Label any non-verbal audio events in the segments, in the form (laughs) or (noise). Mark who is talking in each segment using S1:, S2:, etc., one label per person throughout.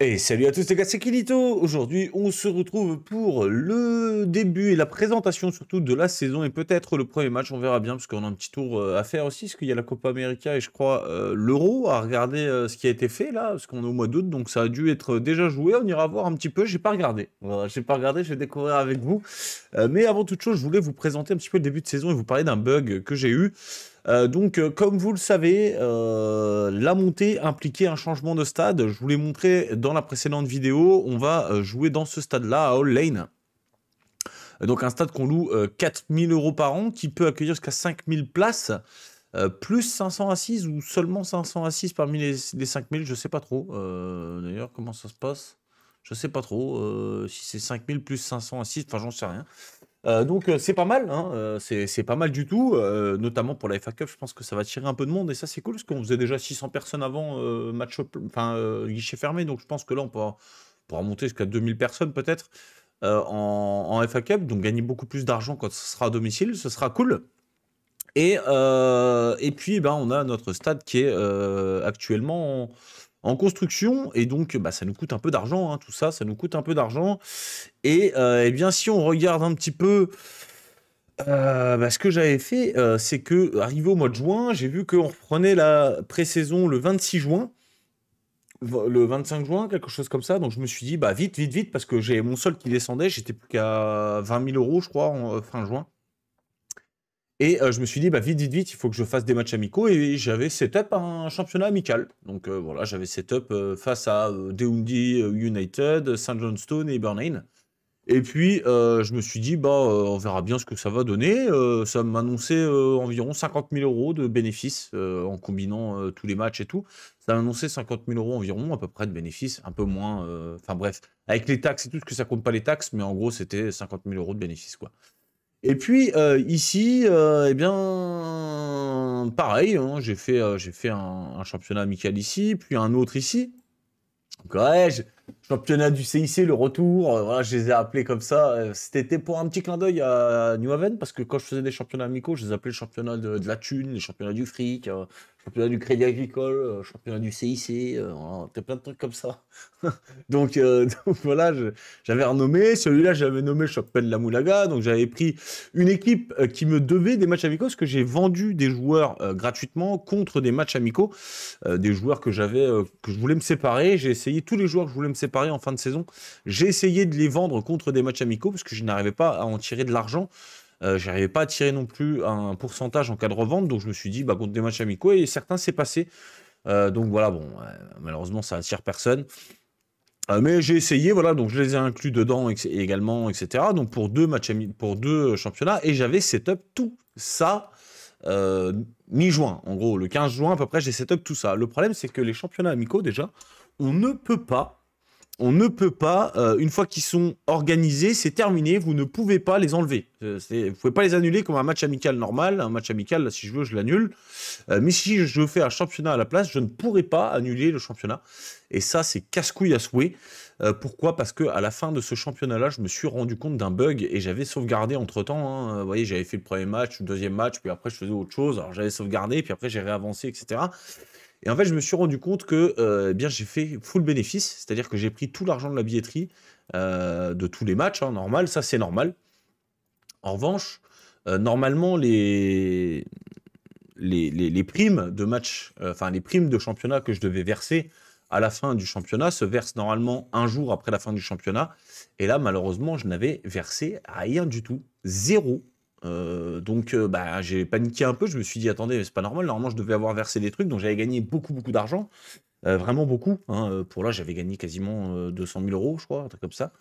S1: Et salut à tous les gars, c'est Kilito Aujourd'hui, on se retrouve pour le début et la présentation surtout de la saison et peut-être le premier match, on verra bien, parce qu'on a un petit tour euh, à faire aussi, parce qu'il y a la Copa América et je crois euh, l'Euro à regarder euh, ce qui a été fait là, parce qu'on est au mois d'août, donc ça a dû être déjà joué, on ira voir un petit peu, j'ai pas regardé, j'ai pas regardé, je vais découvrir avec vous. mais avant toute chose, je voulais vous présenter un petit peu le début de saison et vous parler d'un bug que j'ai eu. Euh, donc, euh, comme vous le savez, euh, la montée impliquait un changement de stade. Je vous l'ai montré dans la précédente vidéo. On va jouer dans ce stade-là, à All Lane. Donc un stade qu'on loue 4000 euros par an, qui peut accueillir jusqu'à 5000 places. plus 500 assises ou seulement 500 assises parmi les, les 5000, je sais pas trop. D'ailleurs, comment ça se passe Je sais pas trop. si c'est 5000 plus 500 assises, enfin, j'en sais rien. Euh, donc euh, c'est pas mal, hein, euh, c'est pas mal du tout, notamment pour la FA Cup, je pense que ça va tirer un peu de monde et ça c'est cool parce qu'on faisait déjà 600 personnes avant match, enfin guichet fermé, donc je pense que là on pourra, monter jusqu'à 2000 personnes peut-être en, FA Cup, donc gagner beaucoup plus d'argent quand ce sera à domicile, ce sera cool. Et, et puis eh ben, on a notre stade qui est actuellement en construction, et donc bah, ça nous coûte un peu d'argent, hein, tout ça, ça nous coûte un peu d'argent. Et euh, eh bien si on regarde un petit peu euh, bah, ce que j'avais fait, euh, c'est que arrivé au mois de juin, j'ai vu qu'on reprenait la pré-saison le 26 juin, le 25 juin, quelque chose comme ça. Donc je me suis dit, bah vite, vite, vite, parce que j'ai mon sol qui descendait, j'étais plus qu'à 20 000 euros, je crois, en, fin juin. Et euh, je me suis dit, bah, vite, vite, vite, il faut que je fasse des matchs amicaux. Et j'avais setup un championnat amical. Donc euh, voilà, j'avais setup euh, face à Deundi United, St. Johnstone et Burnley. Et puis, je me suis dit, bah, on verra bien ce que ça va donner. ça m'annonçait environ 50 000 euros de bénéfices en combinant tous les matchs et tout. Ça m'annonçait 50 000 euros environ, à peu près, de bénéfices. Un peu moins. Enfin bref, avec les taxes et tout, parce que ça compte pas les taxes, mais en gros, c'était 50 000 euros de bénéfices, quoi. Et puis euh, ici, euh, eh bien, pareil, hein, j'ai fait, euh, fait un, championnat amical ici, puis un autre ici. Donc ouais, championnat du CIC, le retour, je les ai appelés comme ça. C'était pour un petit clin d'œil à New Haven, parce que quand je faisais des championnats amicaux, je les appelais le championnat de, la thune, les championnats du fric, du Crédit Agricole, euh, championnat du CIC, euh, plein de trucs comme ça. (laughs) Euh, (laughs) donc, voilà, j'avais renommé. Celui-là, j'avais nommé championnat de la Moulaga. Donc j'avais pris une équipe qui me devait des matchs amicaux parce que j'ai vendu des joueurs gratuitement contre des matchs amicaux, des joueurs que j'avais, que je voulais me séparer. J'ai essayé tous les joueurs que je voulais me séparer en fin de saison. J'ai essayé de les vendre contre des matchs amicaux parce que je n'arrivais pas à en tirer de l'argent. Euh, J'arrivais pas à tirer non plus un pourcentage en cas de revente, donc je me suis dit, bah, contre des matchs amicaux, et certains s'est passé. Euh, donc voilà, bon, euh, malheureusement, ça attire personne. Euh, mais j'ai essayé, voilà, donc je les ai inclus dedans également, etc. Donc pour deux matchs pour deux championnats, et j'avais setup tout ça mi-juin, en gros, le 15 juin à peu près, j'ai setup tout ça. Le problème, c'est que les championnats amicaux, déjà, on ne peut pas on ne peut pas, euh, une fois qu'ils sont organisés, c'est terminé, vous ne pouvez pas les enlever. Euh, vous pouvez pas les annuler comme un match amical normal. Un match amical, si je veux, je l'annule. Euh, mais si je fais un championnat à la place, je ne pourrai pas annuler le championnat. Et ça, c'est casse-couille à souhait. pourquoi Parce que à la fin de ce championnat-là, je me suis rendu compte d'un bug et j'avais sauvegardé entre-temps. Hein. Vous voyez, j'avais fait le premier match, le deuxième match, puis après, je faisais autre chose. Alors, j'avais sauvegardé, puis après, j'ai réavancé, etc. Et en fait, je me suis rendu compte que euh, eh j'ai fait full bénéfice, c'est-à-dire que j'ai pris tout l'argent de la billetterie euh, de tous les matchs, hein, normal, ça c'est normal. En revanche, euh, normalement, les, primes de match, enfin les primes de championnat que je devais verser à la fin du championnat se versent normalement un jour après la fin du championnat. Et là, malheureusement, je n'avais versé rien du tout, zéro euh, donc euh, bah, j'ai paniqué un peu, je me suis dit attendez, c'est pas normal, normalement je devais avoir versé des trucs, donc j'avais gagné beaucoup beaucoup d'argent, euh, vraiment beaucoup. Hein, pour là j'avais gagné quasiment 200 000 euros je crois, un truc comme ça.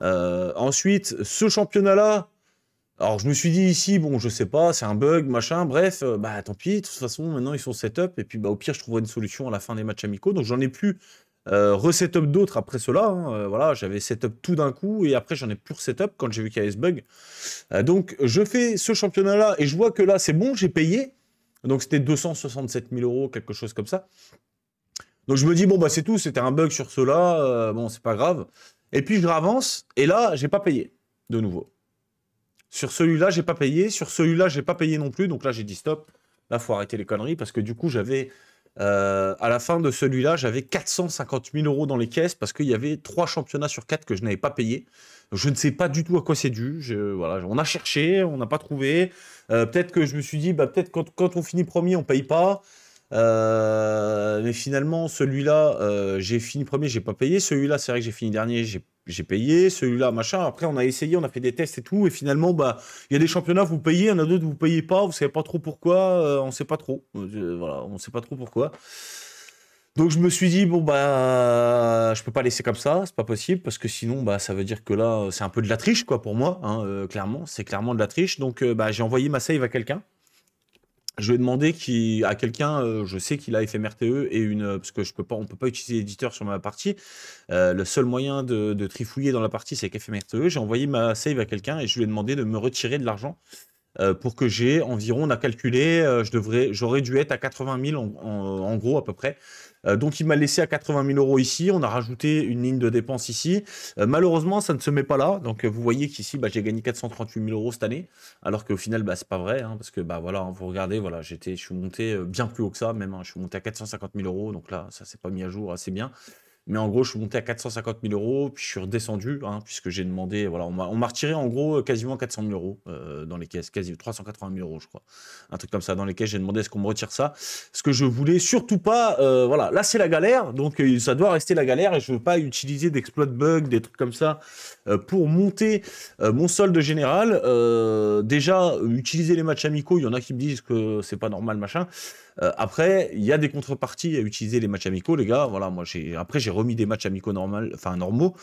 S1: ensuite ce championnat là, alors je me suis dit ici bon je sais pas, c'est un bug machin, bref bah tant pis, de toute façon maintenant ils sont set up et puis bah au pire je trouverai une solution à la fin des matchs amicaux, donc j'en ai plus euh, Reset up d'autres après cela. Hein. Euh, voilà, j'avais setup tout d'un coup et après j'en ai plus setup quand j'ai vu qu'il y avait ce bug. Euh, donc je fais ce championnat-là et je vois que là c'est bon, j'ai payé. Donc c'était 267 000 euros, quelque chose comme ça. Donc je me dis bon bah c'est tout, c'était un bug sur cela, bon c'est pas grave. Et puis je ravance et là j'ai pas payé de nouveau. Sur celui-là j'ai pas payé, sur celui-là j'ai pas payé non plus. Donc là j'ai dit stop, là faut arrêter les conneries parce que du coup j'avais euh, à la fin de celui-là, j'avais 450 000 euros dans les caisses parce qu'il y avait trois championnats sur quatre que je n'avais pas payé Je ne sais pas du tout à quoi c'est dû. voilà, on a cherché, on n'a pas trouvé. Euh, peut-être que je me suis dit, bah, peut-être quand, on finit premier, on paye pas. Euh, mais finalement, celui-là, j'ai fini premier, j'ai pas payé. Celui-là, c'est vrai que j'ai fini dernier, j'ai j'ai payé, celui-là, machin. Après, on a essayé, on a fait des tests et tout. Et finalement, bah, il y a des championnats, vous payez, il y en a d'autres, vous payez pas, vous savez pas trop pourquoi, euh, on sait pas trop. Euh, voilà, on sait pas trop pourquoi. Donc je me suis dit bon bah je peux pas laisser comme ça, c'est pas possible parce que sinon bah ça veut dire que là c'est un peu de la triche quoi pour moi, hein, euh, clairement c'est clairement de la triche. Donc bah j'ai envoyé ma save à quelqu'un je vais demander qui, à quelqu'un, euh, je sais qu'il a FMRTE et une, euh, parce que je peux pas, on peut pas utiliser l'éditeur sur ma partie. Euh, le seul moyen de, trifouiller dans la partie, c'est avec FMRTE. J'ai envoyé ma save à quelqu'un et je lui ai demandé de me retirer de l'argent pour que j'ai environ, on a calculé, je devrais, j'aurais dû être à 80 000 en gros à peu près euh, donc il m'a laissé à 80 000 euros ici. On a rajouté une ligne de dépenses ici. Euh, malheureusement, ça ne se met pas là. Donc euh, vous voyez qu'ici, bah, j'ai gagné 438 000 euros cette année, alors qu'au final, bah, n'est pas vrai, hein, parce que bah, voilà, hein, vous regardez, voilà, j'étais, je suis monté bien plus haut que ça, même. Hein. je suis monté à 450 000 euros. Donc là, ça s'est pas mis à jour assez bien. Mais en gros, je suis monté à 450 000 euros, puis je suis redescendu, hein, puisque j'ai demandé, voilà, on m'a retiré en gros euh, quasiment 400 000 euros euh, dans les caisses, quasi 380 000 euros, je crois. Un truc comme ça, dans les caisses, j'ai demandé est-ce qu'on me retire ça. Ce que je voulais surtout pas, euh, voilà, là c'est la galère, donc ça doit rester la galère, et je ne veux pas utiliser d'exploit bug, des trucs comme ça, pour monter mon solde général. déjà, utiliser les matchs amicaux, il y en a qui me disent que c'est pas normal, machin. Euh, après, il y a des contreparties à utiliser les matchs amicaux, les gars. Voilà, moi, après j'ai remis des matchs amicaux normal, normaux.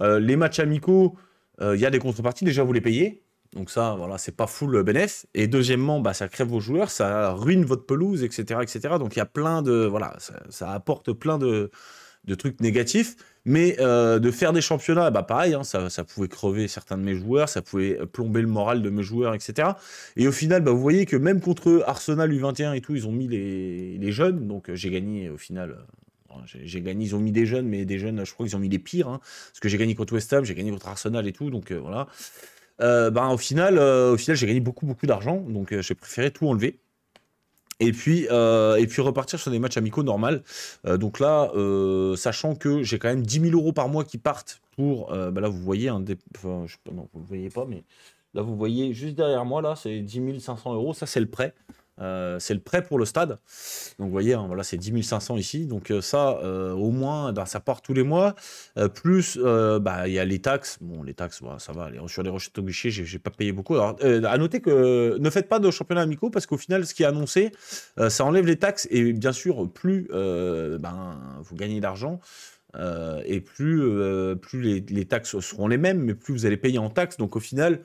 S1: Euh, les matchs amicaux, euh, il y a des contreparties. Déjà, vous les payez. Donc ça, voilà, c'est pas full bénéfice. Et deuxièmement, bah, ça crève vos joueurs, ça ruine votre pelouse, etc., etc. Donc il y a plein de, voilà, ça, apporte plein de, de trucs négatifs. Mais euh, de faire des championnats, bah pareil, hein, ça, pouvait crever certains de mes joueurs, ça pouvait plomber le moral de mes joueurs, etc. Et au final, bah, vous voyez que même contre Arsenal U21 et tout, ils ont mis les, jeunes. Donc euh, j'ai gagné au final. Euh, j'ai gagné, ils ont mis des jeunes, mais des jeunes, je crois qu'ils ont mis les pires. Hein. parce que j'ai gagné contre West Ham, j'ai gagné contre Arsenal et tout, donc voilà. Euh, bah, au final, au final j'ai gagné beaucoup, beaucoup d'argent, donc j'ai préféré tout enlever. Et puis, euh, et puis repartir sur des matchs amicaux normal. Euh, donc là, euh, sachant que j'ai quand même 10 000 euros par mois qui partent pour... Bah là, vous voyez, vous voyez pas, mais là, vous voyez juste derrière moi, là, c'est 10 500 euros. Ça, c'est le prêt. Euh, c'est le prêt pour le stade. Donc vous voyez, hein, voilà, c'est 10 500 ici. Donc euh, ça, euh, au moins, eh ben, ça part tous les mois. plus, bah, il y a les taxes. Bon, les taxes, bah, ça va. Sur les rechutes au guichet, j'ai pas payé beaucoup. Alors, à noter que ne faites pas de championnat amicaux parce qu'au final, ce qui est annoncé, ça enlève les taxes. Et bien sûr, plus ben, vous gagnez d'argent, et plus, plus les, les, taxes seront les mêmes, mais plus vous allez payer en taxes. Donc au final,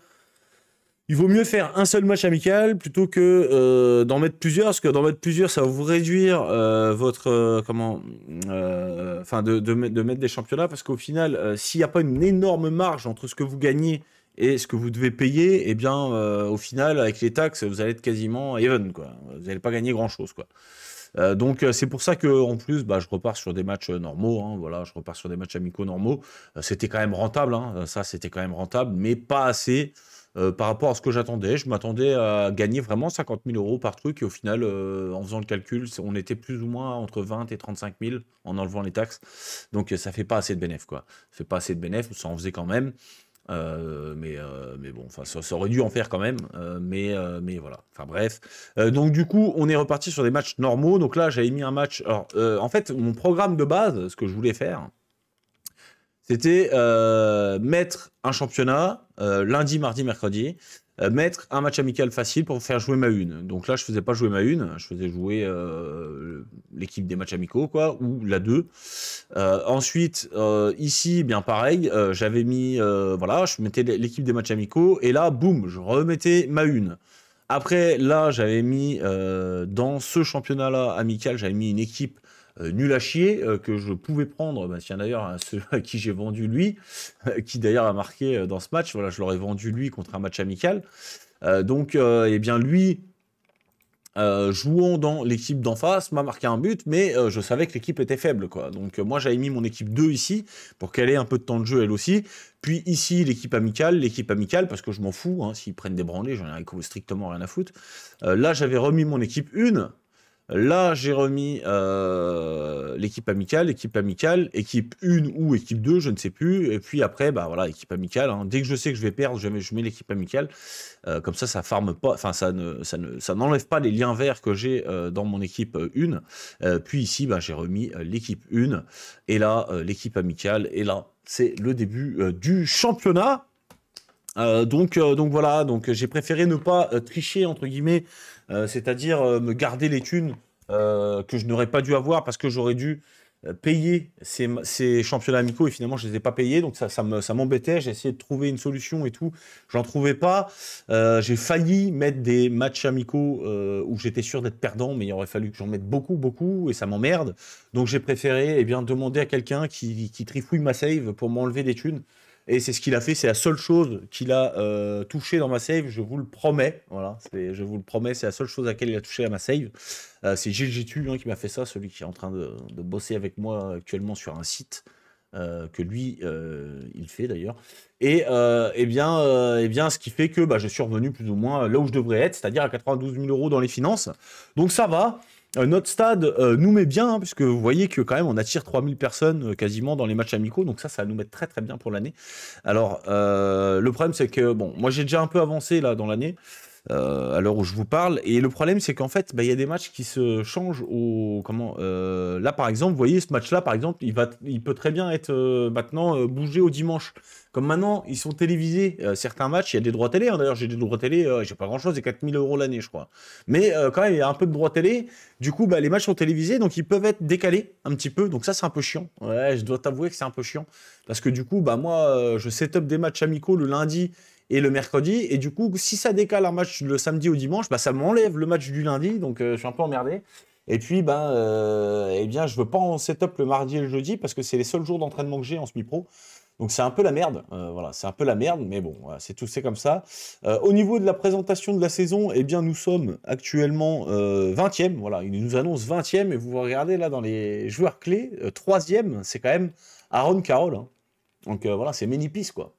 S1: il vaut mieux faire un seul match amical plutôt que euh, d'en mettre plusieurs, parce que d'en mettre plusieurs, ça va vous réduire euh, votre euh, comment, enfin de, mettre des championnats, parce qu'au final, s'il n'y a pas une énorme marge entre ce que vous gagnez et ce que vous devez payer, eh bien, au final, avec les taxes, vous allez être quasiment even, quoi. Vous n'allez pas gagner grand chose, quoi. donc c'est pour ça que en plus bah, je repars sur des matchs normaux hein, voilà je repars sur des matchs amicaux normaux c'était quand même rentable hein. ça c'était quand même rentable mais pas assez euh, par rapport à ce que j'attendais. Je m'attendais à gagner vraiment 50 000 euros par truc et au final, euh, en faisant le calcul, on était plus ou moins entre 20 et 35 000 en enlevant les taxes. Donc euh, ça fait pas assez de bénéfices quoi. Ça fait pas assez de bénéfices, ça en faisait quand même. mais, mais bon, ça, aurait dû en faire quand même. mais, mais voilà. Enfin bref. donc du coup, on est reparti sur des matchs normaux. Donc là, j'avais mis un match. en fait, mon programme de base, ce que je voulais faire, c'était euh, mettre un championnat euh, lundi, mardi, mercredi, euh, mettre un match amical facile pour faire jouer ma une. Donc là, je faisais pas jouer ma une, je faisais jouer l'équipe des matchs amicaux, quoi, ou la 2. ensuite, ici, bien pareil, j'avais mis, voilà, je mettais l'équipe des matchs amicaux, et là, boum, je remettais ma une. Après, là, j'avais mis, dans ce championnat-là amical, j'avais mis une équipe euh, nul à chier euh, que je pouvais prendre. Bah, tiens d'ailleurs, à hein, celui à qui j'ai vendu lui, (laughs) qui d'ailleurs a marqué euh, dans ce match, voilà, je l'aurais vendu lui contre un match amical. donc, eh bien lui, jouant dans l'équipe d'en face, m'a marqué un but, mais je savais que l'équipe était faible. Quoi. Donc moi j'avais mis mon équipe 2 ici, pour qu'elle ait un peu de temps de jeu elle aussi. Puis ici l'équipe amicale, l'équipe amicale, parce que je m'en fous, hein, s'ils prennent des branlés, j'en ai strictement rien à foutre. là j'avais remis mon équipe 1, Là, j'ai remis euh, l'équipe amicale, équipe amicale, équipe 1 ou équipe 2, je ne sais plus. Et puis après, bah voilà, équipe amicale. Hein. Dès que je sais que je vais perdre, je mets, l'équipe amicale. Euh, comme ça, ça pas, enfin ça ne, ça n'enlève pas les liens verts que j'ai euh, dans mon équipe 1. puis ici, bah, j'ai remis l'équipe 1 et là l'équipe amicale. Et là, c'est le début du championnat. donc, donc voilà, donc j'ai préféré ne pas tricher entre guillemets euh, c'est-à-dire euh, me garder les thunes euh, que je n'aurais pas dû avoir parce que j'aurais dû payer ces, championnats amicaux et finalement je ne les ai pas payés donc ça, m'embêtait, j'ai essayé de trouver une solution et tout, j'en trouvais pas, j'ai failli mettre des matchs amicaux où j'étais sûr d'être perdant mais il aurait fallu que j'en mette beaucoup beaucoup et ça m'emmerde donc j'ai préféré eh bien, demander à quelqu'un qui, qui, trifouille ma save pour m'enlever des thunes et c'est ce qu'il a fait, c'est la seule chose qu'il a touchée touché dans ma save, je vous le promets. Voilà, je vous le promets, c'est la seule chose à laquelle il a touché à ma save. Euh, c'est Gilles hein, qui m'a fait ça, celui qui est en train de, bosser avec moi actuellement sur un site. Euh, que lui, euh, il fait d'ailleurs. Et, eh eh bien, ce qui fait que bah, je suis revenu plus ou moins là où je devrais être, c'est-à-dire à 92 000 euros dans les finances. Donc ça va, euh, notre stade euh, nous met bien, hein, puisque vous voyez que quand même on attire 3000 personnes euh, quasiment dans les matchs amicaux, donc ça, ça nous mettre très très bien pour l'année. Alors, le problème c'est que, bon, moi j'ai déjà un peu avancé là dans l'année, euh, à l'heure où je vous parle. Et le problème, c'est qu'en fait, bah, il y a des matchs qui se changent au. Comment euh, Là, par exemple, vous voyez, ce match-là, par exemple, il, va, il peut très bien être euh, maintenant bougé au dimanche. Comme maintenant, ils sont télévisés. certains matchs, il y a des droits télé. Hein. D'ailleurs, j'ai des droits télé, j'ai pas grand-chose, c'est 4000 euros l'année, je crois. Mais quand même, il y a un peu de droits télé. Du coup, bah, les matchs sont télévisés, donc ils peuvent être décalés un petit peu. Donc ça, c'est un peu chiant. je dois t'avouer que c'est un peu chiant. Parce que du coup, bah, moi, je setup des matchs amicaux le lundi et le mercredi. Et du coup, si ça décale un match le samedi au dimanche, bah, ça m'enlève le match du lundi, donc euh, je suis un peu emmerdé. Et puis, ben, ne euh, eh bien, je veux pas en setup le mardi et le jeudi parce que c'est les seuls jours d'entraînement que j'ai en semi-pro. Donc c'est un peu la merde, euh, voilà, c'est un peu la merde, mais bon, c'est tout, c'est comme ça. au niveau de la présentation de la saison, eh bien nous sommes actuellement 20e, voilà, ils nous annoncent 20e, et vous regardez là dans les joueurs clés, 3e, c'est quand même Aaron Carroll. Hein. Donc voilà, c'est Ménipis, quoi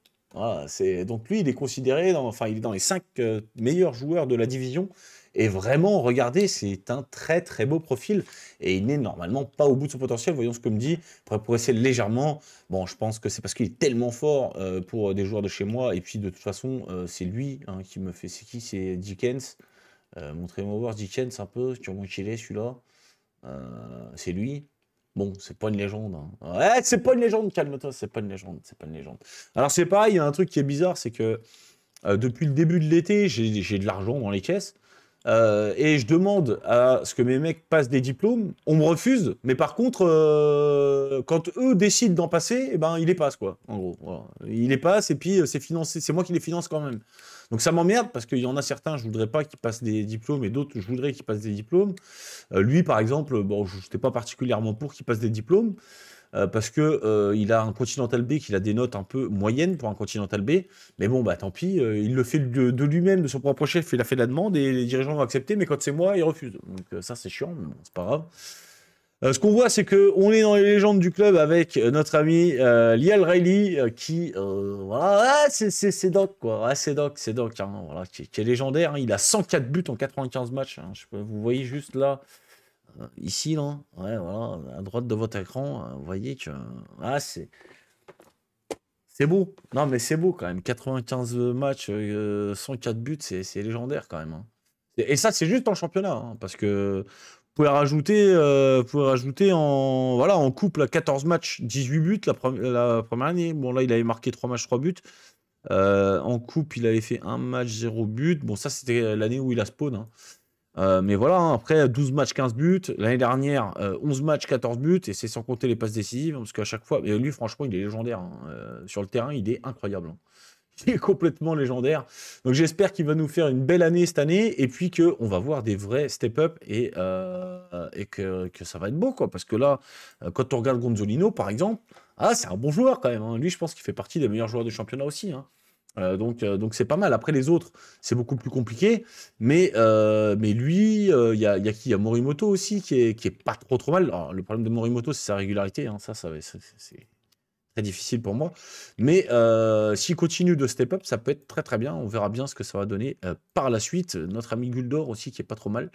S1: c'est donc lui, il est considéré, dans, enfin, il est dans les cinq euh, meilleurs joueurs de la division. Et vraiment, regardez, c'est un très très beau profil. Et il n'est normalement pas au bout de son potentiel. Voyons ce que me dit. Pour progresser légèrement, bon, je pense que c'est parce qu'il est tellement fort euh, pour des joueurs de chez moi. Et puis de toute façon, euh, c'est lui hein, qui me fait. C'est qui C'est Dickens. Montrez-moi voir Dickens un peu. tu il est celui-là C'est lui. Bon, c'est pas une légende. Hein. Ouais, c'est pas une légende, calme-toi, c'est pas une légende, c'est pas une légende. Alors c'est pareil, il y a un truc qui est bizarre, c'est que euh, depuis le début de l'été, j'ai de l'argent dans les caisses. Euh, et je demande à ce que mes mecs passent des diplômes, on me refuse, mais par contre, euh, quand eux décident d'en passer, eh ben, ils les passent, quoi, en gros. Voilà. Ils les passent, et puis euh, c'est financé, c'est moi qui les finance quand même. Donc ça m'emmerde, parce qu'il y en a certains, je voudrais pas qu'ils passent des diplômes, et d'autres, je voudrais qu'ils passent des diplômes. lui, par exemple, bon, je n'étais pas particulièrement pour qu'il passe des diplômes, euh, parce que euh, il a un Continental B qui a des notes un peu moyennes pour un Continental B. Mais bon, bah tant pis, euh, il le fait de, lui-même, de son propre chef, il a fait la demande et les dirigeants vont accepter, mais quand c'est moi, ils refusent. Donc ça, c'est chiant, mais c'est pas grave. ce qu'on voit, c'est que on est dans les légendes du club avec notre ami euh, Lial Riley, qui, voilà, ah, c'est Doc, quoi. Ah, c'est Doc, c'est Doc, voilà, qui, est légendaire. Hein. Il a 104 buts en 95 matchs. Hein. vous voyez juste là euh, ici, là, ouais, voilà, à droite de votre écran, euh, vous voyez que. Ah, c'est. C'est beau. Non, mais c'est beau quand même. 95 matchs, 104 euh, buts, c'est légendaire quand même. Hein. Et ça, c'est juste en championnat. Hein, parce que vous pouvez rajouter, en, voilà, en couple 14 matchs, 18 buts la, première année. Bon, là, il avait marqué 3 matchs, 3 buts. en coupe, il avait fait un match, 0 but. Bon, ça, c'était l'année où il a spawn. Hein. Euh, mais voilà, hein, après 12 matchs, 15 buts. L'année dernière, 11 euh, matchs, 14 buts. Et c'est sans compter les passes décisives. Parce qu'à chaque fois, lui, franchement, il est légendaire. Hein. Euh, sur le terrain, il est incroyable. Hein. (laughs) Il est complètement légendaire. Donc j'espère qu'il va nous faire une belle année cette année. Et puis qu'on va voir des vrais step-up. Et, que, ça va être beau. Quoi, parce que là, quand on regarde Gonzolino, par exemple, ah, c'est un bon joueur quand même. Lui, je pense qu'il fait partie des meilleurs joueurs du championnat aussi. Euh, euh, donc, c'est pas mal. Après les autres, c'est beaucoup plus compliqué. Mais, euh, mais lui, il y a, qui a Morimoto aussi qui est, pas trop trop mal. le problème de Morimoto, c'est sa régularité. Hein. Ça, ça c'est très difficile pour moi. Mais s'il continue de step up, ça peut être très très bien. On verra bien ce que ça va donner par la suite. Notre ami Guldor aussi qui est pas trop mal.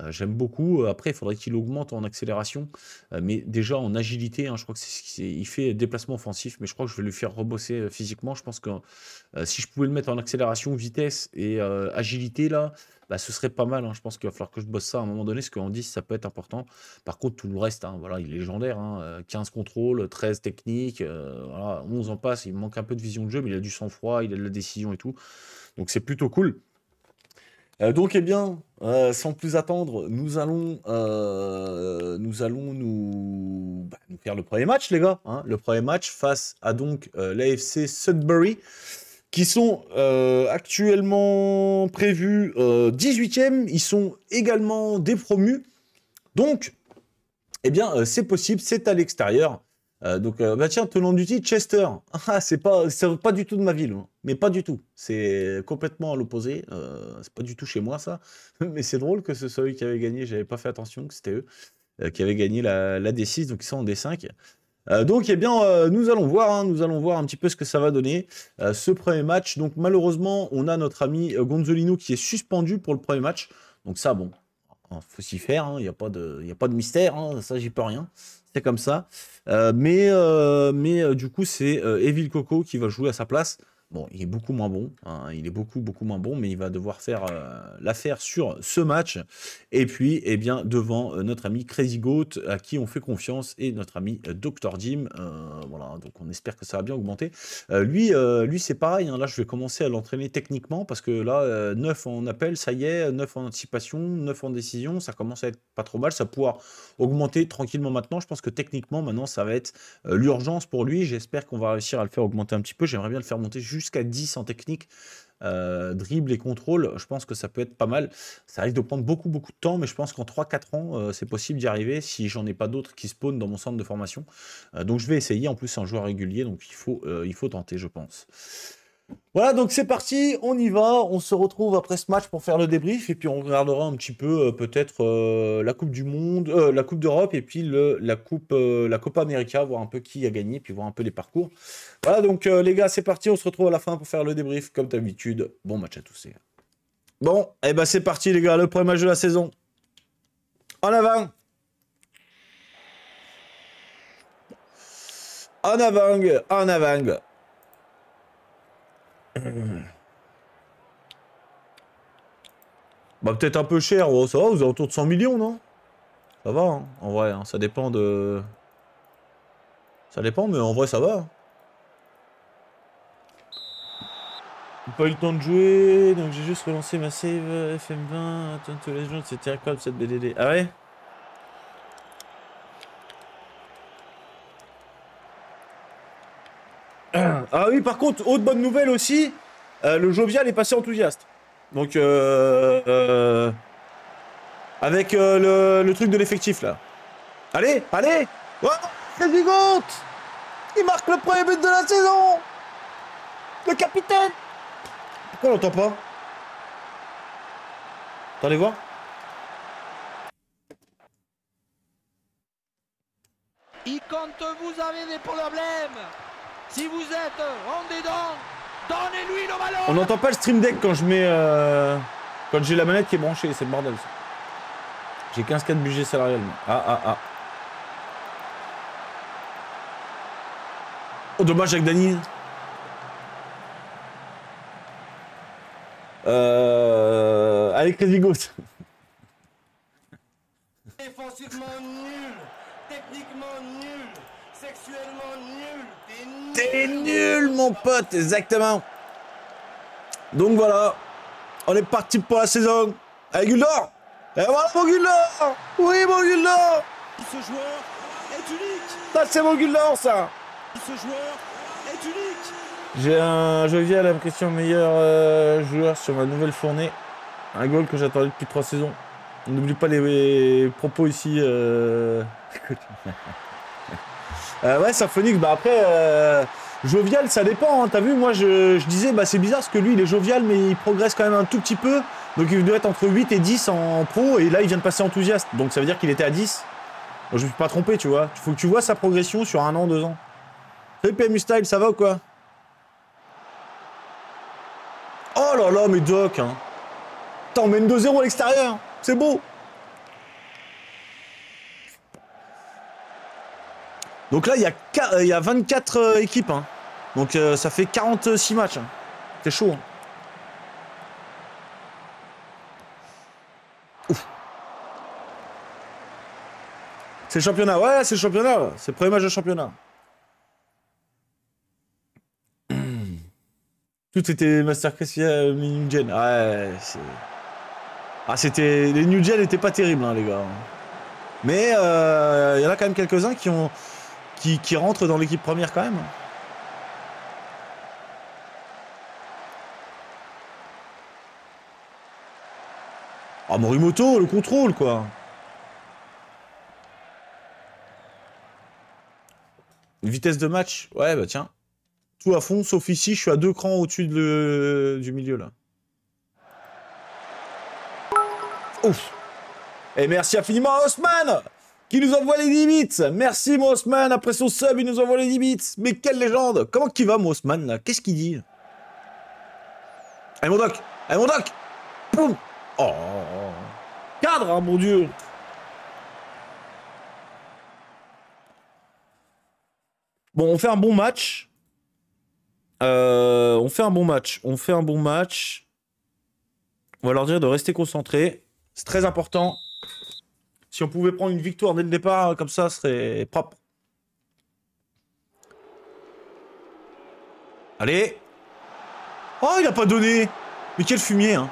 S1: Euh, j'aime beaucoup. Euh, après, il faudrait qu'il augmente en accélération, euh, mais déjà en agilité. Hein, je crois que fait déplacement offensif, mais je crois que je vais lui faire rebosser physiquement. Je pense que si je pouvais le mettre en accélération, vitesse et agilité, là, bah, ce serait pas mal. Hein. Je pense qu'il va falloir que je bosse ça à un moment donné, ce qu'on dit, ça peut être important. Par contre, tout le reste, hein, voilà, il est légendaire. 15 contrôles, 13 techniques, 11 en passe. Il manque un peu de vision de jeu, mais il a du sang-froid, il a de la décision et tout. Donc, c'est plutôt cool. Euh, donc, eh bien, euh, sans plus attendre, nous allons, euh, bah, nous, faire le premier match, les gars. Hein. le premier match face à donc l'AFC Sudbury, qui sont actuellement prévus 18e. Ils sont également promus, Donc, eh bien, c'est possible, c'est à l'extérieur. Euh, donc, tiens, euh, bah tiens, tenant du titre, Chester. (laughs) Ah, c'est pas, pas du tout de ma ville, hein. mais pas du tout. C'est complètement à l'opposé. Euh, c'est pas du tout chez moi, ça. (laughs) Mais c'est drôle que ce soit eux qui avaient gagné. J'avais pas fait attention que c'était eux qui avaient gagné la, D6, donc ils sont en D5. donc, eh bien, nous allons voir, hein, nous allons voir un petit peu ce que ça va donner ce premier match. Donc, malheureusement, on a notre ami Gonzolino qui est suspendu pour le premier match. Donc ça, bon, hein, faut s'y faire. Il n'y a a pas de mystère. ça, j'y peux rien c'est comme ça. Euh, mais euh, mais euh, du coup, c'est Evil Coco qui va jouer à sa place. Bon, il est beaucoup moins bon. Hein, il est beaucoup, beaucoup moins bon, mais il va devoir faire euh, l'affaire sur ce match. Et puis, eh bien, devant euh, notre ami Crazy Goat, à qui on fait confiance, et notre ami euh, Dr. Jim. voilà, donc on espère que ça va bien augmenter. lui, lui c'est pareil. Hein, là, je vais commencer à l'entraîner techniquement, parce que là, 9 en appel, ça y est, 9 en anticipation, 9 en décision, ça commence à être pas trop mal. Ça va pouvoir augmenter tranquillement maintenant. Je pense que techniquement, maintenant, ça va être l'urgence pour lui. J'espère qu'on va réussir à le faire augmenter un petit peu. J'aimerais bien le faire monter juste jusqu'à 10 en technique, euh, dribble et contrôle, je pense que ça peut être pas mal. Ça risque de prendre beaucoup, beaucoup de temps, mais je pense qu'en 3-4 ans, euh, c'est possible d'y arriver si j'en ai pas d'autres qui spawnent dans mon centre de formation. Euh, donc je vais essayer, en plus, c'est un joueur régulier, donc il faut, il faut tenter, je pense. Voilà, donc c'est parti, on y va, on se retrouve après ce match pour faire le débrief et puis on regardera un petit peu euh, peut-être euh, la Coupe du Monde, euh, la Coupe d'Europe et puis la Coupe, la Copa América, voir un peu qui a gagné, puis voir un peu les parcours. Voilà, donc les gars, c'est parti, on se retrouve à la fin pour faire le débrief comme d'habitude. Bon match à tous Bon, et eh ben, c'est parti les gars, le premier match de la saison. En avant En avant En avant bah peut-être un peu cher, oh, ça va, Vous êtes autour de 100 millions, non Ça va, hein. en vrai, hein, ça dépend de... Ça dépend, mais en vrai, ça va. Pas eu le temps de jouer, donc j'ai juste relancé ma save euh, FM20, Turn to gens c'était cette BDD. Ah ouais Ah oui, par contre, autre bonne nouvelle aussi, euh, le Jovial est passé enthousiaste. Donc, euh, euh avec euh, le, truc de l'effectif, là. Allez, allez oh, C'est du Il marque le premier but de la saison Le capitaine Pourquoi on l'entend pas les voir. Et compte, vous avez des problèmes si vous êtes en dedans, donnez-lui nos ballon On n'entend pas le stream deck quand je mets... Euh, quand j'ai la manette qui est branchée, c'est le bordel. J'ai 15 4 de budget salarial. Ah, ah, ah. Oh, dommage avec Dany. Euh... Allez, Ghost. Défensivement nul. Techniquement nul sexuellement nul. T'es nul. mon pote, exactement. Donc voilà, on est parti pour la saison allez Guldor. Et eh, voilà mon Guldor Oui, mon Guldor Ce joueur est unique. Ça, c'est mon Guldor, ça. Ce joueur est unique. J'ai un viens à l'impression meilleur euh, joueur sur ma nouvelle fournée. Un goal que j'attendais depuis trois saisons. N'oublie pas les, propos ici. Euh. (laughs) Euh, ouais, Symphonique, bah après, euh, jovial, ça dépend. Hein. T'as vu, moi, je, disais, bah c'est bizarre parce que lui, il est jovial, mais il progresse quand même un tout petit peu. Donc il doit être entre 8 et 10 en pro, et là, il vient de passer enthousiaste. Donc ça veut dire qu'il était à 10. je ne suis pas trompé, tu vois. Il faut que tu vois sa progression sur un an, deux ans. Salut PMU Style, ça va ou quoi Oh là là, mais Doc, hein. mène 2-0 à l'extérieur, hein. c'est beau Donc là, il y a, euh, y 24 euh, équipes. Hein. Donc euh, ça fait 46 matchs. Hein. C'est chaud. Hein. C'est le championnat. Ouais, c'est le championnat. C'est le premier match de championnat. (clears throat) Tout était Masterclass, et New Gen. Ouais, Ah, c'était... Les New Gen n'étaient pas terribles, les gars. Mais il y en a quand même quelques-uns qui ont qui, rentre dans l'équipe première quand même. Ah, oh, Morimoto, le contrôle, quoi. Vitesse de match. Ouais, bah tiens. Tout à fond, sauf ici, je suis à deux crans au-dessus du milieu, là. Ouf. Et eh, merci infiniment à Haussmann qui nous envoie les 10 bits. Merci Mossman, après son sub, il nous envoie les 10 bits. Mais quelle légende Comment qu'il va Mossman là Qu'est-ce qu'il dit Allez eh, mon doc Allez eh, mon doc Poum Oh Cadre, hein, mon dieu Bon, on fait un bon match. Euh, on fait un bon match. On fait un bon match. On va leur dire de rester concentrés. C'est très important. Si on pouvait prendre une victoire dès le départ, hein, comme ça, ce serait propre. Allez Oh, il a pas donné Mais quel fumier, hein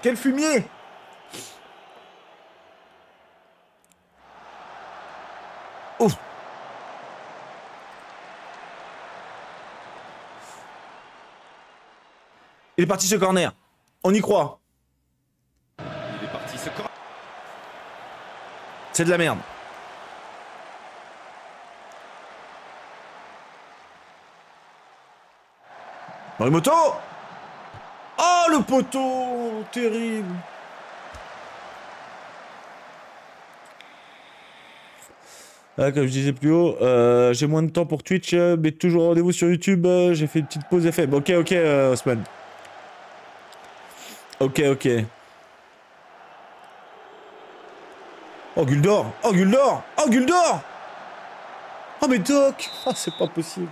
S1: Quel fumier Oh Il est parti ce corner on y croit. C'est de la merde. moto Oh le poteau Terrible ah, comme je disais plus haut, euh, j'ai moins de temps pour Twitch, euh, mais toujours rendez-vous sur YouTube. Euh, j'ai fait une petite pause FM. Ok, ok, Osman. Ok, ok. Oh Guldor Oh Guldor Oh Guldor Oh mais Doc (laughs) ah, c'est pas possible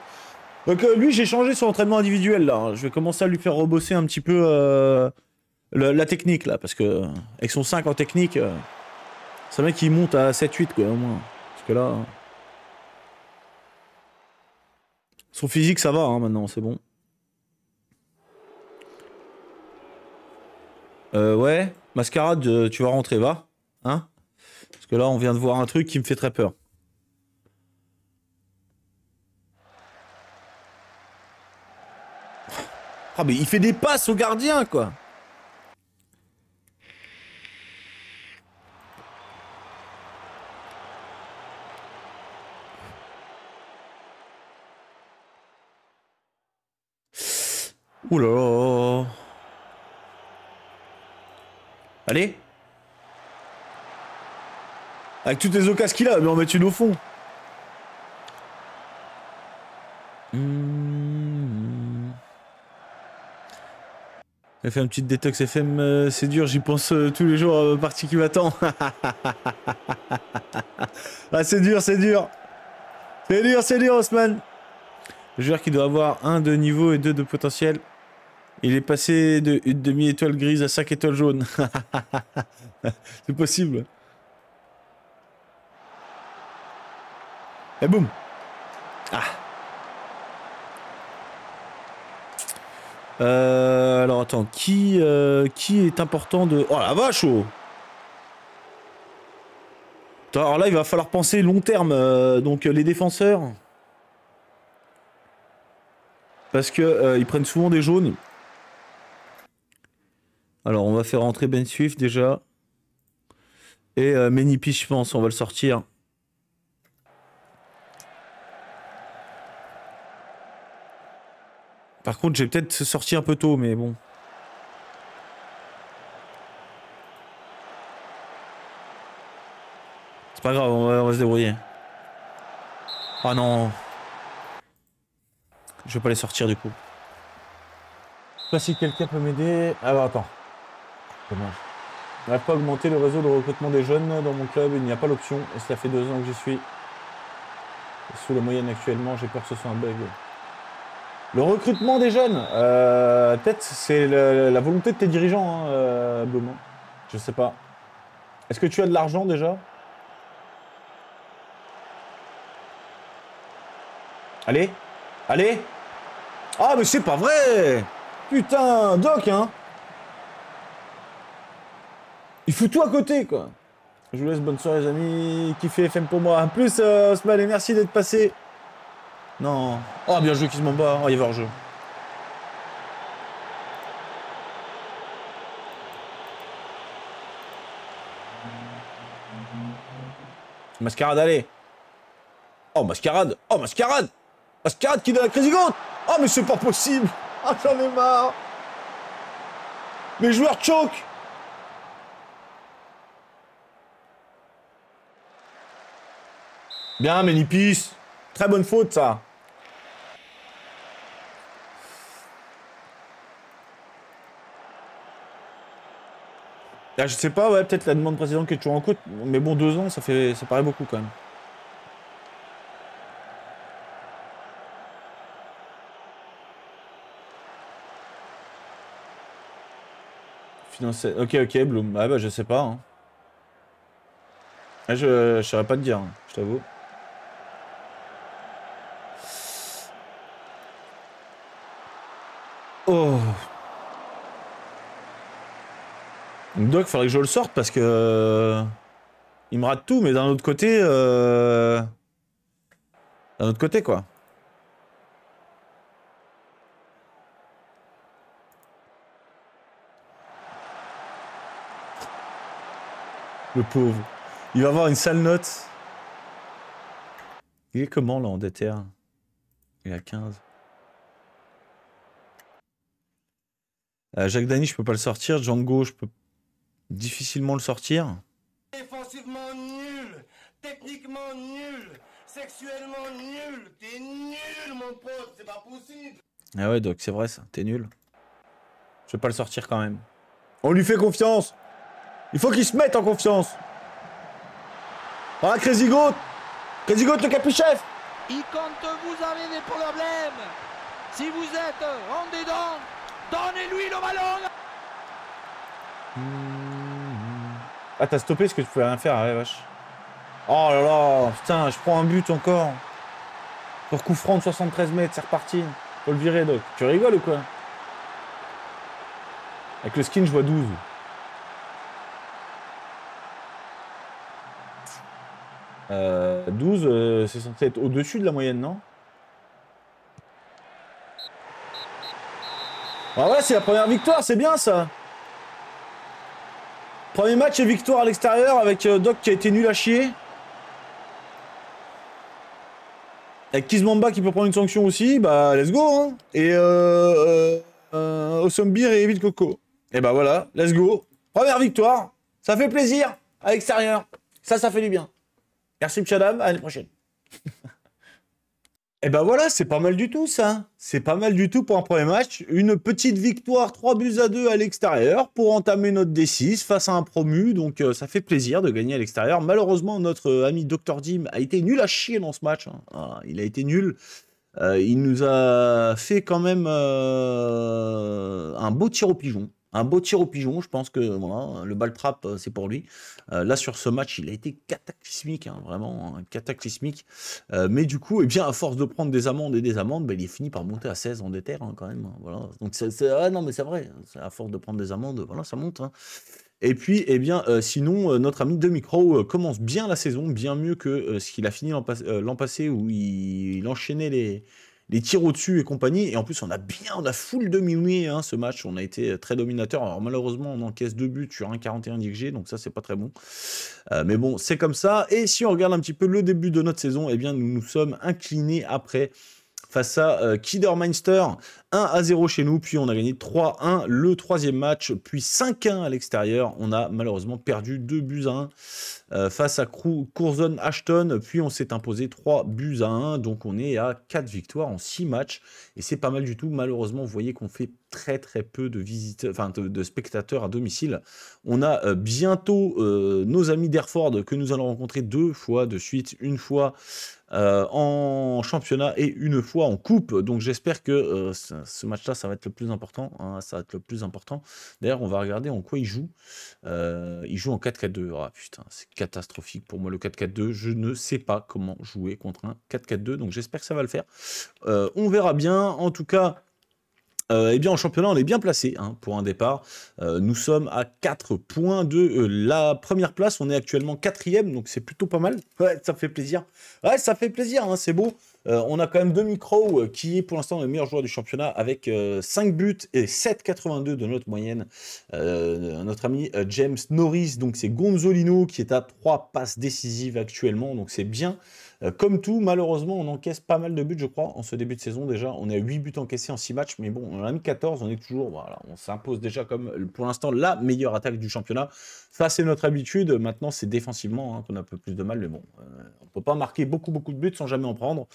S1: Donc euh, lui j'ai changé son entraînement individuel là. Je vais commencer à lui faire rebosser un petit peu euh, la technique là. Parce que avec son 5 en technique, ça euh, mec qui monte à 7-8 quoi au moins. Parce que là... Son physique ça va hein, maintenant, c'est bon. Euh, ouais, mascarade, euh, tu vas rentrer, va. Hein Parce que là, on vient de voir un truc qui me fait très peur. Ah, mais il fait des passes au gardien, quoi Ouh là Allez Avec toutes les occasions qu'il a, mais on met une au fond. Mmh. fait un petit détox FM, euh, c'est dur, j'y pense euh, tous les jours à euh, qui m'attend. (laughs) ah, c'est dur, c'est dur. C'est dur, c'est dur, Osman Le joueur qui doit avoir un de niveau et deux de potentiel. Il est passé de une demi-étoile grise à 5 étoiles jaunes. (laughs) C'est possible. Et boum Ah euh, Alors attends, qui, euh, qui est important de... Oh la vache oh. alors là, il va falloir penser long terme. Euh, donc les défenseurs, parce qu'ils ils prennent souvent des jaunes. Alors, on va faire rentrer Ben Swift déjà. Et euh, Pich je pense, on va le sortir. Par contre, j'ai peut-être sorti un peu tôt, mais bon. C'est pas grave, on va, se débrouiller. Ah non. Je vais pas les sortir du coup. Je sais pas si quelqu'un peut m'aider. Ah bah attends. Dommage. n'arrive pas à augmenter le réseau de recrutement des jeunes dans mon club, il n'y a pas l'option, et ça fait deux ans que j'y suis. Sous la moyenne actuellement, j'ai peur que ce soit un bug. Le recrutement des jeunes, euh, peut-être c'est la volonté de tes dirigeants, hein, euh, Je sais pas. Est-ce que tu as de l'argent déjà Allez Allez Ah mais c'est pas vrai Putain, Doc, hein il fout tout à côté, quoi. Je vous laisse, bonne soirée, les amis. Kiffez FM pour moi. En plus, euh, merci d'être passé. Non. Oh, bien joué, Kizmamba. Oh, il va hors-jeu. Mascarade, allez. Oh, mascarade. Oh, mascarade. Mascarade qui donne la crise gigante. Oh, mais c'est pas possible. (laughs) Ah, oh, j'en ai marre. Mes joueurs choquent. Bien, Ménipis. Très bonne faute, ça. Là, ah, je sais pas, ouais, peut-être la demande précédente qui est toujours en côte, mais bon, deux ans, ça, fait, ça paraît beaucoup quand même. Financer... Ok, ok, Bloom. Ah bah, je sais pas. Hein. Ah, je, ne saurais pas te dire, hein, je t'avoue. il faudrait que je le sorte parce que... Euh, il me rate tout, mais d'un autre côté... Euh, d'un autre côté, quoi. Le pauvre. Il va avoir une sale note. Il est comment, là, en DTR Il est à 15. Jacques Dany, je peux pas le sortir. Django, je peux pas difficilement le sortir. Défensivement nul, techniquement nul, sexuellement nul, t'es nul mon pote, c'est pas possible. Ah ouais, donc c'est vrai ça, t'es nul. Je vais pas le sortir quand même. On lui fait confiance Il faut qu'il se mette en confiance Voilà, Crazy Goat Crazy Goat, le capuchef Il compte vous avez des problèmes Si vous êtes euh, en dedans, donnez-lui le ballon Ah, t'as stoppé ce que tu pouvais rien faire, ah ouais, vache. Oh là là, putain, je prends un but encore. Pour coup de 73 mètres, c'est reparti. Faut le virer, Doc. Tu rigoles ou quoi Avec le skin, je vois 12. 12, euh, euh, c'est censé être au-dessus de la moyenne, non Ah ouais, c'est la première victoire, c'est bien ça Premier match et victoire à l'extérieur avec euh, Doc qui a été nul à chier. Avec Kizmamba qui peut prendre une sanction aussi, bah let's go hein. Et euh, et euh, Evil euh, Coco. Et bah voilà, let's go. Première victoire, ça fait plaisir à l'extérieur. Ça, ça fait du bien. Merci Pshadam, à l'année prochaine. (laughs) Et eh ben voilà, c'est pas mal du tout ça. C'est pas mal du tout pour un premier match. Une petite victoire, 3 buts à 2 à l'extérieur pour entamer notre D6 face à un promu. Donc euh, ça fait plaisir de gagner à l'extérieur. Malheureusement, notre euh, ami Dr Dim a été nul à chier dans ce match. Hein. Ah, il a été nul. Euh, il nous a fait quand même un beau tir au pigeon un beau tir au pigeon. Je pense que voilà, le ball trap, euh, c'est pour lui. Euh, là, sur ce match, il a été cataclysmique, hein, vraiment hein, cataclysmique. Euh, mais du coup, et eh bien, à force de prendre des amendes et des amendes, ben, il est fini par monter à 16 en déterre quand même. Hein, voilà. Donc, c'est, ah, non, mais c'est vrai, à force de prendre des amendes, voilà, ça monte. Et puis, eh bien, sinon, notre ami de micro commence bien la saison, bien mieux que ce qu'il a fini l'an passé où il enchaînait les, les tirs au-dessus et compagnie. Et en plus, on a bien, on a full dominé hein, ce match. On a été très dominateur. Alors malheureusement, on encaisse deux buts sur un 41 d'XG, donc ça, c'est pas très bon. Euh, mais bon, c'est comme ça. Et si on regarde un petit peu le début de notre saison, et eh bien, nous nous sommes inclinés après face à euh, 1 à 0 chez nous, puis on a gagné 3-1 le troisième match, puis 5-1 à l'extérieur. On a malheureusement perdu 2 buts à 1 euh, face à Curzon Ashton, puis on s'est imposé 3 buts à 1, donc on est à 4 victoires en 6 matchs, et c'est pas mal du tout. Malheureusement, vous voyez qu'on fait très très peu de, visiteurs, enfin, de, spectateurs à domicile. On a euh, bientôt euh, nos amis d'Airford que nous allons rencontrer deux fois de suite, une fois en championnat et une fois en coupe. Donc j'espère que ce, match-là, ça va être le plus important. Hein. ça va être le plus important. D'ailleurs, on va regarder en quoi il joue. ils il joue en 4-4-2. Ah putain, c'est catastrophique pour moi, le 4-4-2. Je ne sais pas comment jouer contre un 4-4-2, donc j'espère que ça va le faire. Euh, on verra bien. En tout cas, euh, eh bien, en championnat, on est bien placé hein, pour un départ. Euh, nous sommes à 4 points de la première place. On est actuellement quatrième, donc c'est plutôt pas mal. Ouais, ça fait plaisir. Ouais, ça fait plaisir, hein, c'est beau. Euh, on a quand même Demi Crow euh, qui est pour l'instant le meilleur joueur du championnat avec 5 euh, buts et 7,82 de notre moyenne. notre ami James Norris, donc c'est Gonzolino qui est à 3 passes décisives actuellement, donc c'est bien. Euh, comme tout, malheureusement, on encaisse pas mal de buts, je crois, en ce début de saison déjà. On a 8 buts encaissés en 6 matchs, mais bon, on a mis 14, on est toujours, voilà, on s'impose déjà comme euh, pour l'instant la meilleure attaque du championnat. Ça, c'est notre habitude. Maintenant, c'est défensivement hein, qu'on a un peu plus de mal, mais bon, on euh, on peut pas marquer beaucoup, beaucoup de buts sans jamais en prendre.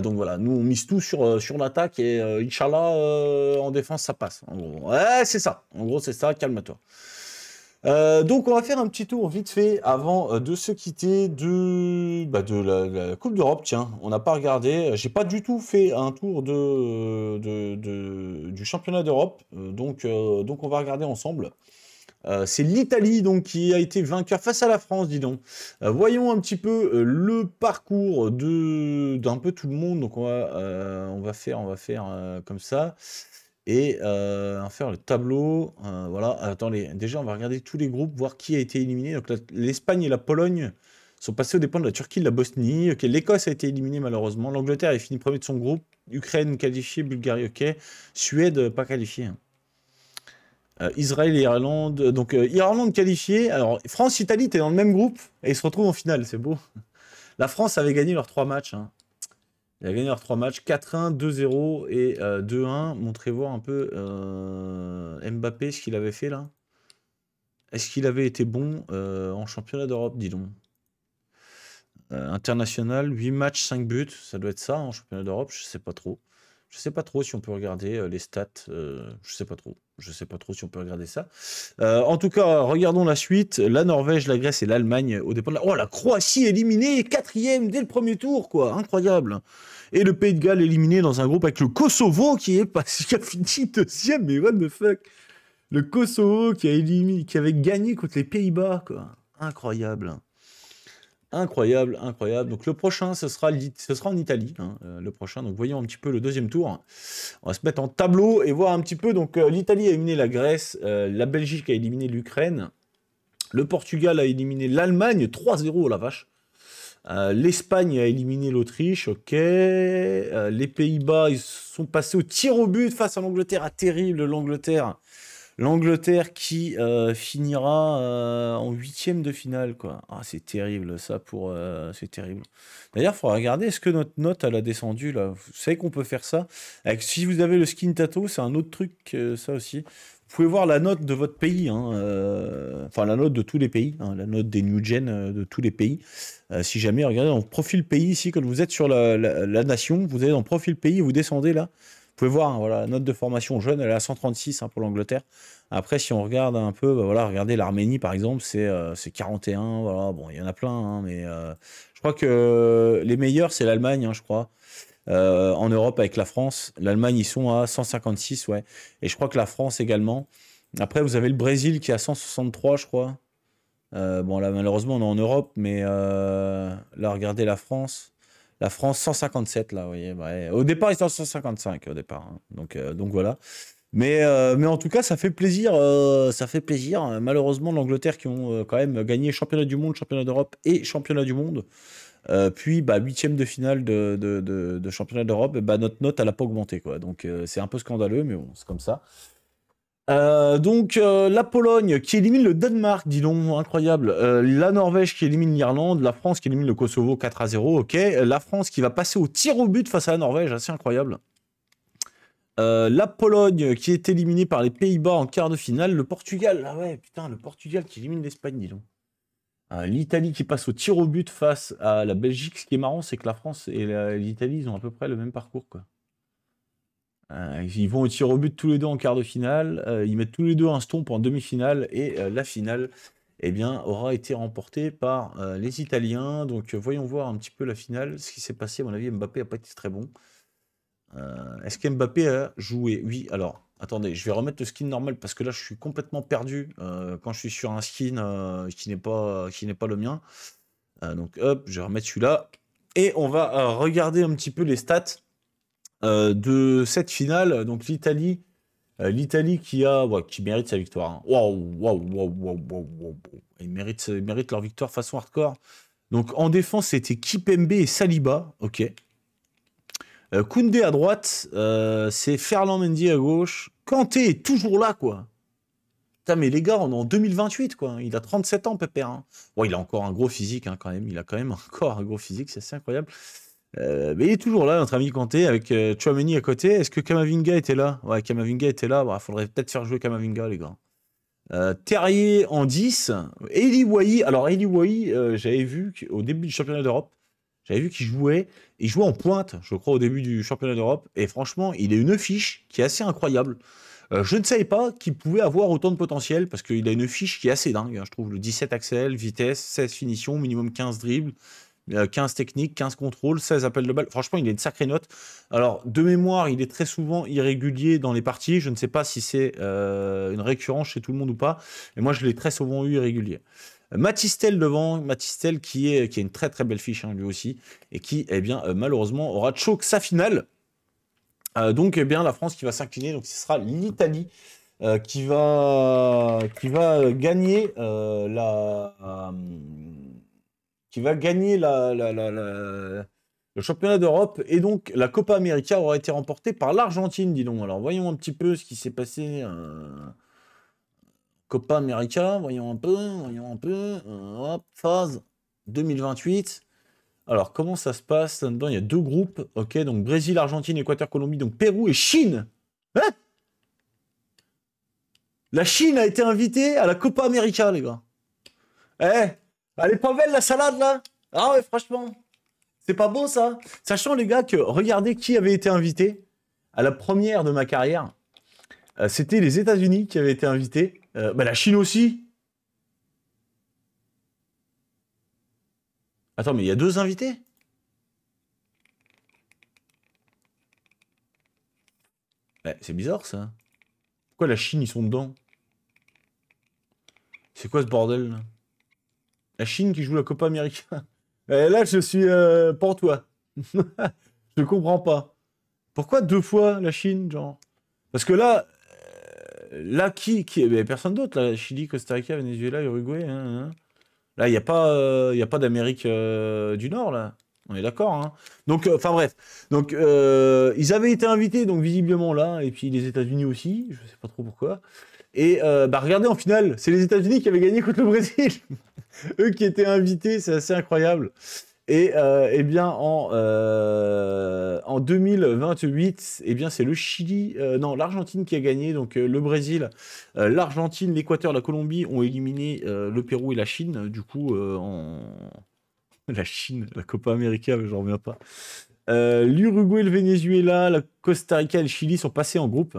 S1: donc voilà, nous, on mise tout sur, sur l'attaque et euh, Inch'Allah, en défense, ça passe. En gros, ouais, c'est ça. En gros, c'est ça, calme-toi. Euh, donc on va faire un petit tour vite fait avant euh, de se quitter de, bah, la, Coupe d'Europe. Tiens, on n'a pas regardé. J'ai pas du tout fait un tour du championnat d'Europe. Euh, donc, on va regarder ensemble. c'est l'Italie donc qui a été vainqueur face à la France, dis donc. voyons un petit peu le parcours d'un peu tout le monde. Donc on va faire comme ça et euh, faire le tableau. Euh, voilà, attendez, déjà on va regarder tous les groupes, voir qui a été éliminé. Donc l'Espagne et la Pologne sont passés aux dépens de la Turquie, de la Bosnie. L'Écosse a été éliminée malheureusement. L'Angleterre est fini premier de son groupe. Ukraine qualifiée, Bulgarie ok. Suède euh, pas qualifiée. Hein. Euh, Israël et Irlande. Donc Irlande qualifiée. Alors France, Italie, t'es dans le même groupe et ils se retrouvent en finale, c'est beau. La France avait gagné leurs trois matchs. Hein. Il a gagné leurs trois matchs 4-1, 2-0 et 2-1. Euh, Montrez-voir un peu euh, Mbappé, ce qu'il avait fait là. Est-ce qu'il avait été bon euh, en championnat d'Europe, dis donc International, 8 matchs, 5 buts. Ça doit être ça en championnat d'Europe, je ne sais pas trop. Je sais pas trop si on peut regarder euh, les stats. Euh, je sais pas trop. Je sais pas trop si on peut regarder ça. Euh, en tout cas, regardons la suite. La Norvège, la Grèce et l'Allemagne au départ de la... Oh, la Croatie éliminée, quatrième dès le premier tour, quoi. Incroyable. Et le Pays de Galles éliminé dans un groupe avec le Kosovo qui est passé, (laughs) qui a fini deuxième. Mais what the fuck Le Kosovo qui qui avait gagné contre les Pays-Bas, quoi. Incroyable. Incroyable, incroyable. Donc le prochain, ce sera, ce sera en Italie, hein, euh, le prochain. Donc voyons un petit peu le deuxième tour. On va se mettre en tableau et voir un petit peu. Donc euh, l'Italie a éliminé la Grèce, euh, la Belgique a éliminé l'Ukraine, le Portugal a éliminé l'Allemagne, 3-0, la vache. L'Espagne a éliminé l'Autriche, ok. les Pays-Bas, ils sont passés au tir au but face à l'Angleterre, ah, terrible l'Angleterre L'Angleterre qui euh, finira euh, en huitième de finale, quoi. Ah, c'est terrible, ça, pour... Euh, c'est terrible. D'ailleurs, il faudra regarder, est-ce que notre note, elle a descendu, là Vous savez qu'on peut faire ça Si vous avez le skin tato, c'est un autre truc, ça aussi. Vous pouvez voir la note de votre pays, hein, enfin la note de tous les pays, hein, la note des new gen de tous les pays. si jamais, regardez, le profil pays, ici, quand vous êtes sur la, nation, vous allez dans profil pays, vous descendez, là, vous pouvez voir, hein, voilà, la note de formation jeune, elle est à 136 hein, pour l'Angleterre. Après, si on regarde un peu, bah, voilà, regardez l'Arménie par exemple, c'est 41. Euh, bon, il y en a plein, hein, mais euh, je crois que les meilleurs, c'est l'Allemagne, je crois. Euh, en Europe avec la France, l'Allemagne, ils sont à 156, ouais. Et je crois que la France également. Après, vous avez le Brésil qui est à 163, je crois. bon, là, malheureusement, on est en Europe, mais là, regardez la France. La France, 157, là, vous voyez. Au départ, ils sont 155, au départ. Hein. Euh, donc, voilà. Euh, mais, en tout cas, ça fait plaisir. Euh, ça fait plaisir. Hein. Malheureusement, l'Angleterre qui ont quand même gagné championnat du monde, championnat d'Europe et championnat du monde. puis, bah, huitième de finale de, championnat d'Europe, bah, notre note, elle n'a pas augmenté. Donc, c'est un peu scandaleux, mais bon, c'est comme ça. Euh, donc euh, la Pologne qui élimine le Danemark, dis donc, incroyable. Euh, la Norvège qui élimine l'Irlande, la France qui élimine le Kosovo 4 à 0, ok. La France qui va passer au tir au but face à la Norvège, assez incroyable. la Pologne qui est éliminée par les Pays-Bas en quart de finale, le Portugal, ah ouais, putain, le Portugal qui élimine l'Espagne, dis donc. L'Italie qui passe au tir au but face à la Belgique. Ce qui est marrant, c'est que la France et l'Italie, ils ont à peu près le même parcours, quoi. Euh, ils vont tirer au but tous les deux en quart de finale, euh, ils mettent tous les deux un stomp en demi-finale et euh, la finale eh bien, aura été remportée par les Italiens. Donc voyons voir un petit peu la finale, ce qui s'est passé. À mon avis, Mbappé n'a pas été très bon. Est-ce Mbappé a joué Oui, alors, attendez, je vais remettre le skin normal parce que là, je suis complètement perdu quand je suis sur un skin qui n'est pas, qui pas le mien. donc, hop, je vais remettre celui-là. Et on va regarder un petit peu les stats euh, de cette finale. Donc l'Italie, euh, l'Italie qui a, qui mérite sa victoire. Hein. Waouh, waouh, waouh, waouh, Ils méritent, ils méritent leur victoire façon hardcore. Donc en défense, c'était Kipembe et Saliba. Ok. Euh, Koundé à droite, c'est Ferland Mendy à gauche. Kanté est toujours là, quoi. Putain, mais les gars, on est en 2028, quoi. Il a 37 ans, Pépère. Hein. il a encore un gros physique, hein, quand même. Il a quand même (laughs) encore un gros physique, c'est assez incroyable. Euh, mais il est toujours là, notre ami Kanté, avec euh, Chouameni à côté. Est-ce que Kamavinga était là Ouais, Kamavinga était là. Il bah, faudrait peut-être faire jouer Kamavinga, les gars. Euh, Terrier en 10. Eli Wai. Alors, Eli Wai, euh, j'avais vu au début du championnat d'Europe, j'avais vu qu'il jouait. Il jouait en pointe, je crois, au début du championnat d'Europe. Et franchement, il a une fiche qui est assez incroyable. je ne savais pas qu'il pouvait avoir autant de potentiel parce qu'il a une fiche qui est assez dingue. Hein. je trouve le 17 axel, vitesse, 16 finitions, minimum 15 dribbles. 15 euh, techniques, 15 contrôles, 16 appels de balles. Franchement, il a une sacrée note. Alors, de mémoire, il est très souvent irrégulier dans les parties. Je ne sais pas si c'est euh, une récurrence chez tout le monde ou pas. Et moi, je l'ai très souvent eu irrégulier. Euh, Matistel devant, Matistel qui est qui a une très très belle fiche hein, lui aussi et qui eh bien malheureusement aura choc sa finale. donc eh bien la France qui va s'incliner donc ce sera l'Italie qui va qui va gagner la va gagner la, la, la, le championnat d'Europe. Et donc, la Copa América aura été remportée par l'Argentine, disons Alors, voyons un petit peu ce qui s'est passé. Euh, Copa América, voyons un peu, voyons un peu. Euh, phase 2028. Alors, comment ça se passe dedans Il y a deux groupes. Ok, donc Brésil, Argentine, Équateur, Colombie, donc Pérou et Chine. Hein? la Chine a été invitée à la Copa América, les gars. Eh, elle est pas belle la salade là Ah ouais, franchement. C'est pas beau ça Sachant les gars que regardez qui avait été invité à la première de ma carrière. Euh, c'était les États-Unis qui avaient été invités. Euh, bah, la Chine aussi. Attends, mais il y a deux invités bah, C'est bizarre ça. Pourquoi la Chine, ils sont dedans C'est quoi ce bordel là la Chine qui joue la Copa américaine. (laughs) Et là, je suis euh, pour toi. (laughs) je comprends pas. Pourquoi deux fois la Chine, genre Parce que là, euh, là qui, qui Personne d'autre. La Chili, Costa Rica, Venezuela, Uruguay. Hein, hein, hein. Là, il n'y a pas, euh, y a pas d'Amérique du Nord là. On est d'accord. Donc, enfin bref. Donc, ils avaient été invités, donc visiblement là, et puis les États-Unis aussi. Je ne sais pas trop pourquoi. Et euh, bah regardez en finale, c'est les États-Unis qui avaient gagné contre le Brésil. (laughs) Eux qui étaient invités, c'est assez incroyable. Et euh, eh bien en, euh, en 2028, eh bien c'est le Chili, non l'Argentine qui a gagné. Donc le Brésil, l'Argentine, l'Équateur, la Colombie ont éliminé le Pérou et la Chine. Du coup, (laughs) la Chine, la Copa América, je j'en reviens pas. L'Uruguay, le Venezuela, la Costa Rica et le Chili sont passés en groupe.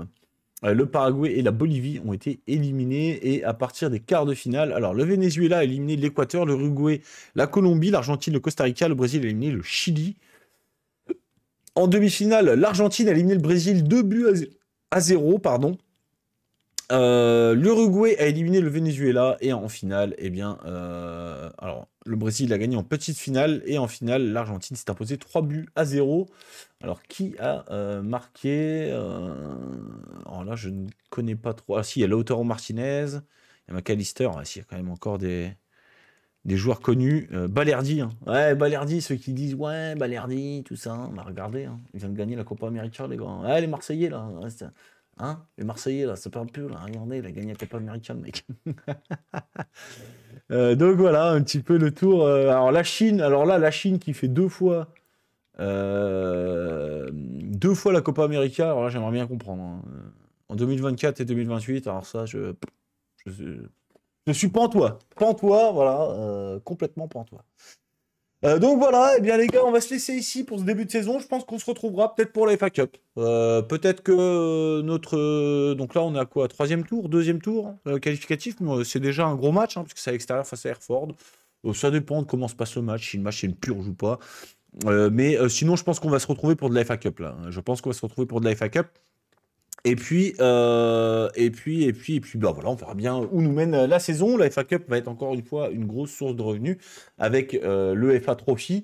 S1: Euh, le Paraguay et la Bolivie ont été éliminés. Et à partir des quarts de finale, alors le Venezuela a éliminé l'Équateur, l'Uruguay, la Colombie, l'Argentine, le Costa Rica, le Brésil a éliminé le Chili. En demi-finale, l'Argentine a éliminé le Brésil 2 buts à 0. Pardon. Euh, L'Uruguay a éliminé le Venezuela et en finale, eh bien, euh, alors le Brésil a gagné en petite finale et en finale, l'Argentine s'est imposée 3 buts à 0. Alors qui a euh, marqué Alors oh là, je ne connais pas trop. Ah si, il y a Lautaro Martinez, il y a McAllister, il y a quand même encore des, des joueurs connus. Balerdi, hein. ouais, Balerdi, ceux qui disent ouais, Balerdi, tout ça, hein, On va regardez, hein. ils viennent de gagner la Copa América, les grands. Ah les Marseillais là, Hein? les Marseillais, là, ça parle plus, Regardez, il a gagné la Copa américaine, mec. (laughs) Euh, donc voilà, un petit peu le tour. Euh, alors la Chine, alors là, la Chine qui fait deux fois. Euh, deux fois la Copa América, alors là j'aimerais bien comprendre. Hein. En 2024 et 2028, alors ça je. Je, suis pantois. Pantois, voilà, complètement pantois. Euh, donc voilà, eh bien les gars, on va se laisser ici pour ce début de saison. Je pense qu'on se retrouvera peut-être pour la FA Cup. Euh, peut-être que notre... Euh, donc là, on est à quoi Troisième tour Deuxième tour Qualificatif C'est déjà un gros match, hein, puisque c'est à l'extérieur face à Airford. ça dépend de comment se passe le match, si le match est une purge ou pas. mais sinon, je pense qu'on va se retrouver pour de la FA Cup. Je pense qu'on va se retrouver pour de la FA Cup. Euh, et puis, et puis, et puis, bah, voilà, on verra bien où nous mène euh, la saison. La FA Cup va être encore une fois une grosse source de revenus avec euh, le FA Trophy,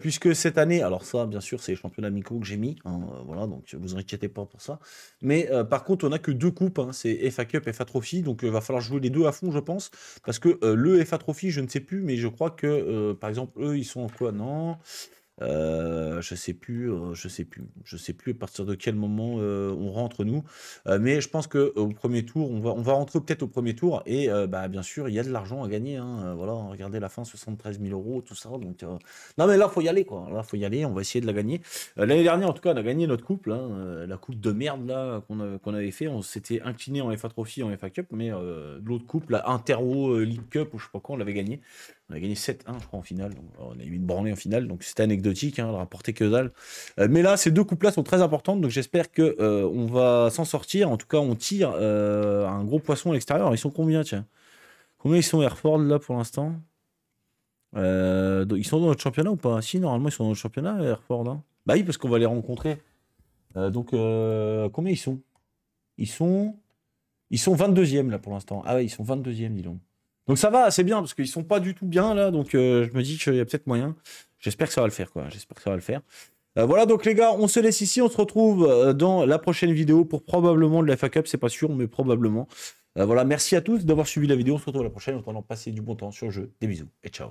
S1: puisque cette année, alors ça, bien sûr, c'est les championnats micro que j'ai mis, hein, voilà, donc vous inquiétez pas pour ça. Mais par contre, on n'a que deux coupes, hein, c'est FA Cup, FA Trophy, donc il va falloir jouer les deux à fond, je pense, parce que le FA Trophy, je ne sais plus, mais je crois que, par exemple, eux, ils sont en quoi Non euh, je sais plus, euh, je sais plus, je sais plus à partir de quel moment euh, on rentre nous. mais je pense que au premier tour, on va, on va rentrer peut-être au premier tour. Et bah bien sûr, il y a de l'argent à gagner. Hein. Voilà, hein, regardez la fin, 73 000 euros, tout ça. Donc non, mais là faut y aller quoi. Là faut y aller. On va essayer de la gagner. L'année dernière, en tout cas, on a gagné notre coupe, hein. la coupe de merde là qu'on avait fait. On s'était incliné en FA Trophy, en FA Cup, mais l'autre coupe, la Intero League Cup ou je sais pas quoi, on l'avait gagné. On a gagné 7-1, je crois, en finale. Euh, on a eu une branlée en finale, donc c'était anecdotique, hein, rapporté que dalle. Euh, mais là, ces deux coupes-là sont très importantes, donc j'espère qu'on euh, va s'en sortir. En tout cas, on tire un gros poisson à l'extérieur. Ils sont combien, tiens Combien ils sont Airford, là, pour l'instant Ils sont dans notre championnat ou pas Si, normalement, ils sont dans notre championnat, Airford. Hein. bah oui, parce qu'on va les rencontrer. donc, combien ils sont Ils sont... Ils sont 22e, là, pour l'instant. Ah ouais, ils sont 22e, dis donc. Donc ça va, c'est bien, parce qu'ils sont pas du tout bien là, donc euh, je me dis qu'il y a peut-être moyen. J'espère que ça va le faire, quoi. J'espère que ça va le faire. Euh, voilà, donc les gars, on se laisse ici, on se retrouve euh, dans la prochaine vidéo pour probablement de la FA Cup, c'est pas sûr, mais probablement. voilà, merci à tous d'avoir suivi la vidéo, on se retrouve la prochaine, en attendant, passer du bon temps sur le jeu, des bisous et ciao.